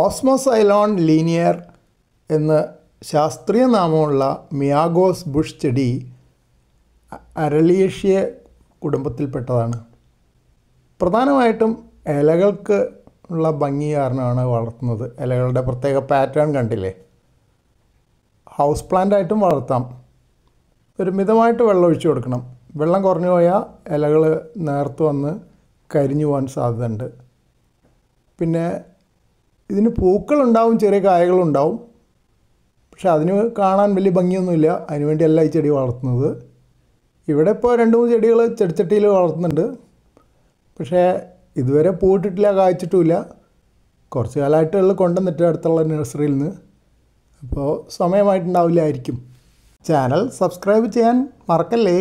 ഓസ്മോസൈലോൺ linear എന്ന് ശാസ്ത്രീയ നാമമുള്ള മിയാഗോസ് Bush ചെടി അരളിയേഷ്യ കുടുംബത്തിൽപ്പെട്ടതാണ് പ്രധാനമായിട്ടും ഇലകൾക്ക് ഉള്ള ഭംഗി കാരണമാണ് വളർത്തുന്നത് ഇലകളുടെ പ്രത്യേക പാറ്റേൺ കണ്ടില്ലേ ഹൗസ് പ്ലാന്റായിട്ടും വളർത്താം ഒരു മിതമായിട്ട് വെള്ളം ഒഴിച്ചു കൊടുക്കണം വെള്ളം കുറഞ്ഞു പോയാൽ ഇലകൾ നേർത്ത് വന്ന് കരിഞ്ഞു പോകാൻ സാധ്യതയുണ്ട് പിന്നെ ഇതിന് പൂക്കളുണ്ടാവും ചെറിയ കായകളുണ്ടാവും പക്ഷെ അതിന് കാണാൻ വലിയ ഭംഗിയൊന്നുമില്ല അതിനുവേണ്ടിയല്ല ഈ ചെടി വളർത്തുന്നത് ഇവിടെ ഇപ്പോൾ രണ്ട് മൂന്ന് ചെടികൾ ചെടിച്ചട്ടിയിൽ വളർത്തുന്നുണ്ട് പക്ഷേ ഇതുവരെ പൂട്ടിട്ടില്ല കായ്ച്ചിട്ടുമില്ല കുറച്ച് കാലമായിട്ടുള്ള കൊണ്ടുവന്നിട്ട് അടുത്തുള്ള നഴ്സറിയിൽ നിന്ന് അപ്പോൾ സമയമായിട്ടുണ്ടാവില്ലായിരിക്കും ചാനൽ സബ്സ്ക്രൈബ് ചെയ്യാൻ മറക്കല്ലേ